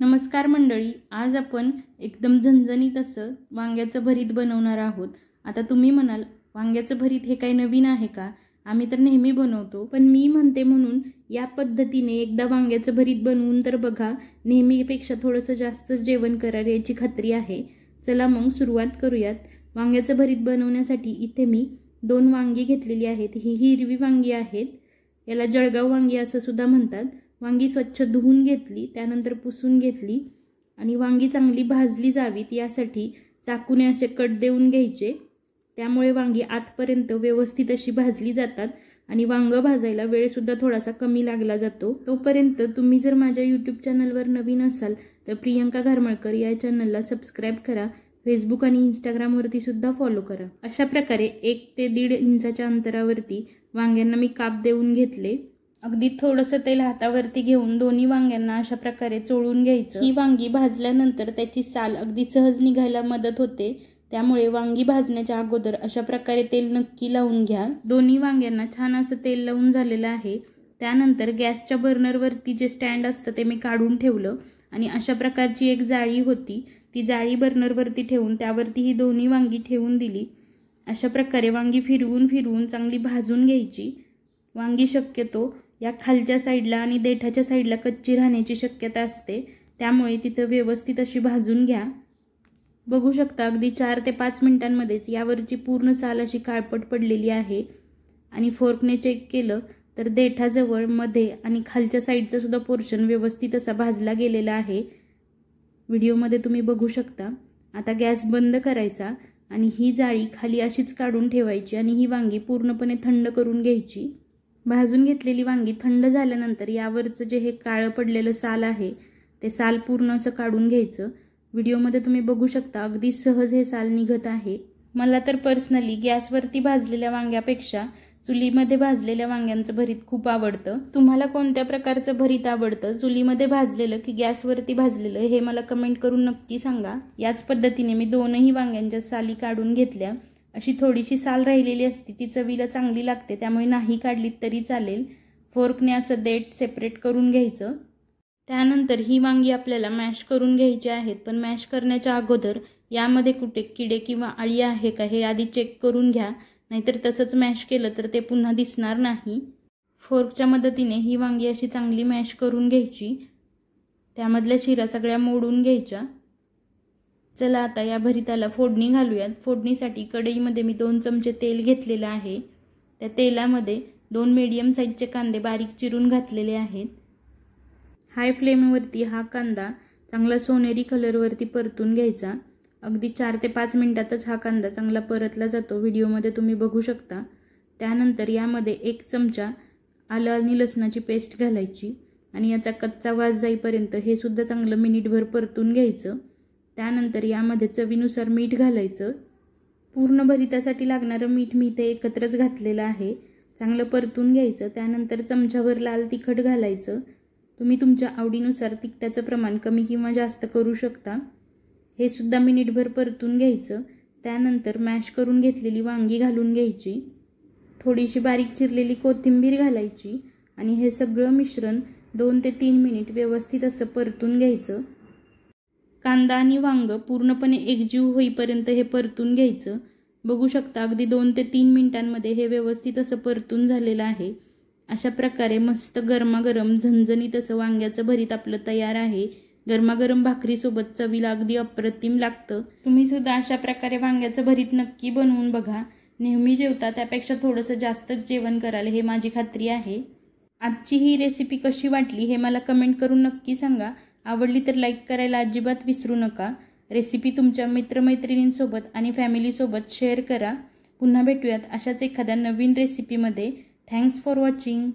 नमस्कार मंडळी आज आपण एकदम झणझणीत असं वांग्याचं भरीत बनवणार आहोत आता तुम्ही म्हणाल वांग्याचं भरीत हे काही नवीन आहे का आम्ही तर नेहमी बनवतो पण मी म्हणते म्हणून या पद्धतीने एकदा वांग्याचं भरीत बनवून तर बघा नेहमीपेक्षा थोडंसं जास्तच जेवण करार याची खात्री आहे चला मग सुरुवात करूयात वांग्याचं भरीत बनवण्यासाठी इथे मी दोन वांगी घेतलेली आहेत ही हिरवी वांगी आहेत याला जळगाव वांगी असं सुद्धा म्हणतात वांगी स्वच्छ धुवून घेतली त्यानंतर पुसून घेतली आणि वांगी चांगली भाजली जावीत यासाठी चाकूने असे कट देऊन घ्यायचे त्यामुळे वांगी आतपर्यंत व्यवस्थित अशी भाजली जातात आणि वांगं भाजायला वेळसुद्धा थोडासा कमी लागला जातो तोपर्यंत तुम्ही जर माझ्या यूट्यूब चॅनलवर नवीन असाल तर प्रियंका घारमळकर या चॅनलला सबस्क्राईब करा फेसबुक आणि इंस्टाग्रामवरती सुद्धा फॉलो करा अशा प्रकारे एक ते दीड इंचाच्या अंतरावरती वांग्यांना मी काप देऊन घेतले अगदी थोडंसं तेल हातावरती घेऊन दोन्ही वांग्यांना अशा प्रकारे चोळून घ्यायचं ही वांगी भाजल्यानंतर त्याची साल अगदी सहज निघायला मदत होते त्यामुळे वांगी भाजण्याच्या अगोदर अशा प्रकारे तेल नक्की लावून घ्या दोन्ही वांग्यांना छान असं तेल लावून झालेलं आहे त्यानंतर गॅसच्या बर्नरवरती जे स्टँड असतं ते मी काढून ठेवलं आणि अशा प्रकारची एक जाळी होती ती जाळी बर्नरवरती ठेवून त्यावरती ही दोन्ही वांगी ठेवून दिली अशा प्रकारे वांगी फिरवून फिरवून चांगली भाजून घ्यायची वांगी शक्यतो या खालच्या साईडला आणि देठाच्या साईडला कच्ची राहण्याची शक्यता असते त्यामुळे तिथं व्यवस्थित अशी भाजून घ्या बघू शकता अगदी चार ते पाच मिनिटांमध्येच यावरची पूर्ण साल अशी काळपट पडलेली आहे आणि फोर्कने चेक केलं तर देठाजवळ मध्ये आणि खालच्या साईडचं सुद्धा पोर्शन व्यवस्थित असा भाजला गेलेला आहे व्हिडिओमध्ये तुम्ही बघू शकता आता गॅस बंद करायचा आणि ही जाळी खाली अशीच काढून ठेवायची आणि ही वांगी पूर्णपणे थंड करून घ्यायची भाजून घेतलेली वांगी थंड झाल्यानंतर यावरचं जे हे काळं पडलेलं साल आहे ते साल पूर्ण असं काढून घ्यायचं व्हिडिओमध्ये तुम्ही बघू शकता अगदी सहज हे साल निघत आहे मला तर पर्सनली गॅसवरती भाजलेल्या वांग्यापेक्षा चुलीमध्ये भाजलेल्या वांग्यांचं भरीत खूप आवडतं तुम्हाला कोणत्या प्रकारचं भरीत आवडतं चुलीमध्ये भाजलेलं की गॅसवरती भाजलेलं हे मला कमेंट करून नक्की सांगा याच पद्धतीने मी दोनही वांग्यांच्या साली काढून घेतल्या अशी थोडीशी साल राहिलेली असती ती चवीला चांगली लागते त्यामुळे नाही काढली तरी चालेल फोर्कने असं डेट सेपरेट करून घ्यायचं त्यानंतर ही वांगी आपल्याला मॅश करून घ्यायची आहेत पण मॅश करण्याच्या अगोदर यामध्ये कुठे किडे किंवा अळी आहे का हे आधी चेक करून घ्या नाहीतर तसंच मॅश केलं तर ते पुन्हा दिसणार नाही फोर्कच्या मदतीने ही वांगी अशी चांगली मॅश करून घ्यायची त्यामधल्या शिरा सगळ्या मोडून घ्यायच्या चला आता या भरिताला फोडणी घालूयात फोडणीसाठी कढईमध्ये मी दोन चमचे तेल घेतलेलं आहे त्या तेलामध्ये दोन मीडियम साईजचे कांदे बारीक चिरून घातलेले आहेत हाय फ्लेमवरती हा कांदा चांगला सोनेरी कलरवरती परतून घ्यायचा अगदी चार ते पाच मिनटातच हा कांदा चांगला परतला जातो व्हिडिओमध्ये तुम्ही बघू शकता त्यानंतर यामध्ये एक चमचा आलं आणि लसणाची पेस्ट घालायची आणि याचा कच्चा वास जाईपर्यंत हे सुद्धा चांगलं मिनिटभर परतून घ्यायचं त्यानंतर यामध्ये चवीनुसार मीठ घालायचं पूर्ण भरितासाठी लागणारं मीठ मी इथे एकत्रच घातलेलं आहे चांगलं परतून घ्यायचं त्यानंतर चमच्यावर लाल तिखट घालायचं तुम्ही तुमच्या आवडीनुसार तिखटाचं प्रमाण कमी किंवा जास्त करू शकता हे सुद्धा मिनिटभर परतून घ्यायचं त्यानंतर मॅश करून घेतलेली वांगी घालून घ्यायची थोडीशी बारीक चिरलेली कोथिंबीर घालायची आणि हे सगळं मिश्रण दोन ते तीन मिनिट व्यवस्थित असं परतून घ्यायचं कांदा आणि वांग पूर्णपणे एकजीव होईपर्यंत हे परतून घ्यायचं बघू शकता अगदी दोन ते तीन मिनिटांमध्ये हे व्यवस्थित असं परतून झालेलं आहे अशा प्रकारे मस्त गरमागरम झणझणीत असं वांग्याचं भरीत आपलं तयार आहे गरमागरम भाकरीसोबत चवीला अगदी अप्रतिम लागतं तुम्ही सुद्धा अशा प्रकारे वांग्याचं भरीत नक्की बनवून बघा नेहमी जेवता त्यापेक्षा थोडंसं जास्तच जेवण कराल हे माझी खात्री आहे आजची ही रेसिपी कशी वाटली हे मला कमेंट करून नक्की सांगा आवडली तर लाईक करायला अजिबात विसरू नका रेसिपी तुमच्या मित्रमैत्रिणींसोबत आणि फॅमिलीसोबत शेअर करा पुन्हा भेटूयात अशाच एखाद्या नवीन रेसिपीमध्ये थँक्स फॉर वॉचिंग